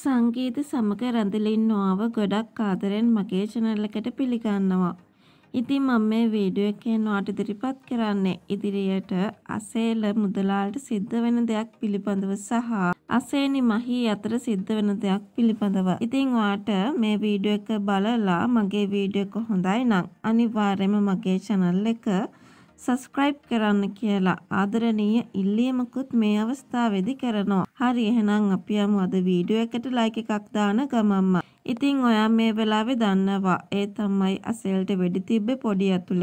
සංගීත සමග රැඳිලින් නොව ගොඩක් ආදරෙන් මගේ channel එකට පිළිගන්නවා. ඉතින් මම මේ වීඩියෝ එකෙන් ඔයාලට ඉදිරිපත් කරන්නේ ඉදිරියට අසේල මුදලාලට සිද්ධ වෙන දෙයක් පිළිබඳව සහ අසේනි මහී අතර සිද්ධ වෙන දෙයක් පිළිබඳව. ඉතින් ඔයාට මේ වීඩියෝ එක බලලා මගේ වීඩියෝ එක හොඳයි නම් අනිවාර්යයෙන්ම මගේ channel එක සබස්ක්‍රයිබ් කරන්න කියලා ආදරණීය ඉල්ලීමකුත් මේ අවස්ථාවේදී කරනවා. හරි එහෙනම් අපි යමු අද වීඩියෝ එකට ලයික් එකක් දාන ගමම්ම. ඉතින් ඔයා මේ වෙලාවේ දන්නවා ඒ තමයි අසෙල්ට වෙඩි තිබ්බේ පොඩි ඇතුළ.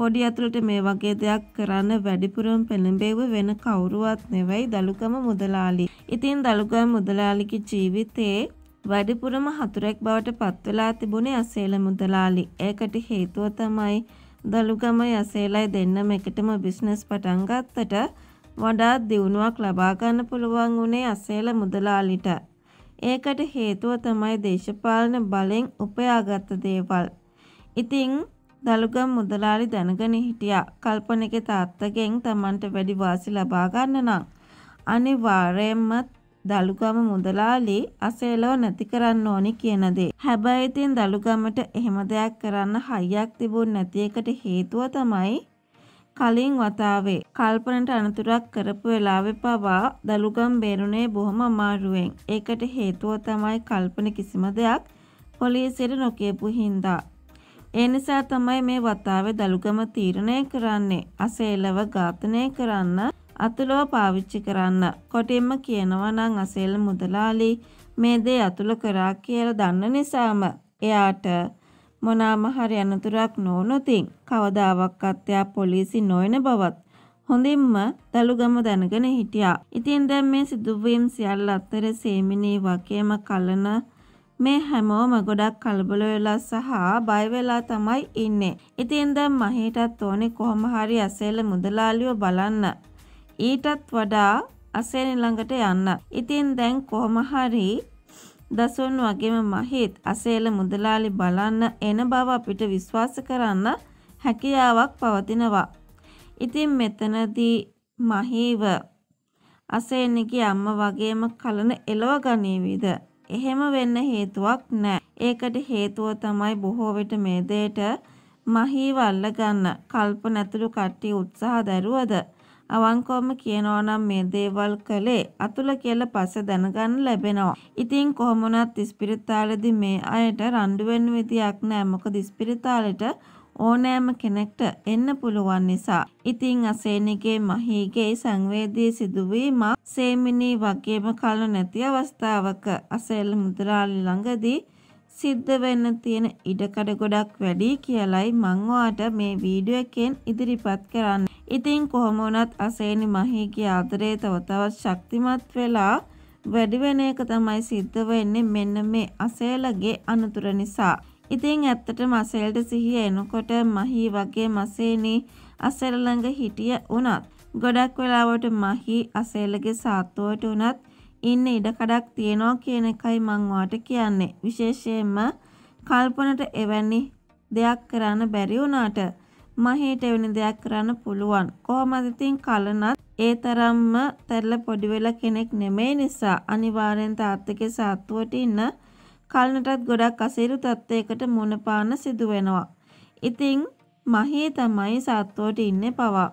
පොඩි ඇතුළට මේ වගේ දෙයක් කරන්න වැඩිපුරම පෙළඹෙව වෙන කවුරුවත් නෙවෙයි දලුගම මුදලාලි. ඉතින් දලුගම මුදලාලිගේ ජීවිතේ වැඩිපුරම හතුරෙක් බවට පත්වලා තිබුණේ අසේල මුදලාලි. ඒකට හේතුව තමයි දලුගම යසේලයි දෙන්නම එකටම බිස්නස් පටන් ගත්තට වඩාත් දියුණුවක් ලබා ගන්න පුළුවන් වුණේ අසේල මුදලාලිට. ඒකට හේතුව තමයි දේශපාලන බලෙන් උපයාගත් දේවල්. ඉතින් දලුගම් මුදලාලි දැනගෙන හිටියා. කල්පනගේ තාත්තගෙන් Tamanට වැඩි වාසි ලබා ගන්න නම් අනිවාර්යයෙන්ම දලුගම මුදලාලි අසේලව නැති කරන්න ඕනි කියන දේ. හැබැයි ඉතින් දලුගමට එහෙම දෙයක් කරන්න හයියක් තිබුණ නැති එකට හේතුව තමයි කලින් වතාවේ කල්පනට අනතුරක් කරපු වෙලාවේ පවා දලුගම් බේරුණේ බොහොම අමාරුවෙන්. ඒකට හේතුව තමයි කල්පන කිසිම දෙයක් පොලිසියට නොකියපු හින්දා. ඒ නිසා තමයි මේ වතාවේ දලුගම තීරණය කරන්නේ අසේලව ඝාතනය කරන්න අතුලව පාවිච්චි කරන්න. කොටින්ම කියනවා නම් අසේල මුදලාලි මේ දේ අතුල කරා කියලා දන්න නිසාම එයාට මොනම හරි අනතුරක් නොවුනොතින් කවදාවක්වත් එයා පොලිසි නොවන බවත් හොඳින්ම දලුගම දැනගෙන හිටියා. ඉතින් දැන් මේ සිදුවීම් සියල්ල අතර සේමිනී වගේම කලන මේ හැමෝම ගොඩක් කලබල වෙලා සහ බය වෙලා තමයි ඉන්නේ. ඉතින් දැන් මහේටත් ඕනේ කොහොම හරි ඇසෙල මුදලාලිව බලන්න. ඊටත් වඩා අසේන ළඟට යන්න. ඉතින් දැන් කොහොම හරි දසුන් වගේම මහිත් අසේල මුදලාලි බලන්න එන බව අපිට විශ්වාස කරන්න හැකියාවක් පවතිනවා. ඉතින් මෙතනදී මහීව අසේනගේ අම්ම වගේම කලන එලව ගනීවිද. එහෙම වෙන්න හේතුවක් නෑ. ඒකට හේතුව තමයි බොහෝ විට මේ දෙයට මහීව අල්ලගන්න කල්ප නැතුළු කට්ටිය උත්සාහ දරුවද අවංකවම කියනවා නම් මේ දේවල් කළේ අතුල කියලා පස්සේ දැනගන්න ලැබෙනවා. ඉතින් කොහොම වුණත් ඉස්පිරිතාලෙදි මේ අයට රණ්ඩු වෙන්න විදියක් නැහැ. මොකද ඉස්පිරිතාලෙට ඕනෑම කෙනෙක්ට එන්න පුළුවන් නිසා. ඉතින් අසේනිගේ මහීගේ සංවේදී සිදුවීම සේමිනී වගේම කල නැති අවස්ථාවක අසේල මුදලාලි ළඟදී සිද්ධ වෙන්න තියෙන ඉඩකඩ ගොඩක් වැඩි කියලයි මං ඔයාට මේ වීඩියෝ එකෙන් ඉදිරිපත් කරන්නේ. ඉතින් කොහොම වුණත් අසේනි මහීගේ ආදරේ තව තවත් ශක්තිමත් වෙලා වැඩි වෙන එක තමයි සිද්ධ වෙන්නේ මෙන්න මේ අසේලගේ අනුතුර නිසා. ඉතින් ඇත්තටම අසේලට සිහිය එනකොට මහී වගේ මසේනි අසේල ළඟ හිටිය උනත් ගොඩක් වෙලාවට මහී අසේලගේ සාත්තුවට උනත් ඉන්න ඉඩකඩක් තියනවා කියන එකයි මං ඔයාට කියන්නේ. විශේෂයෙන්ම කල්පනට එවැනි දෙයක් කරන්න බැරි වුණාට මහේට වෙන දෙයක් කරන්න පුළුවන්. කොහොමද ඉතින් කලනත් ඒ තරම්ම තැරල පොඩි වෙලා කෙනෙක් නෙමෙයි නිසා අනිවාර්යෙන් තාත්තගේ සාත්තුවට ඉන්න කලනටත් ගොඩක් අසීරු තත්ත්වයකට මුණ පාන්න සිදු වෙනවා. ඉතින් මහේ තමයි සාත්තුවට ඉන්නේ පවා.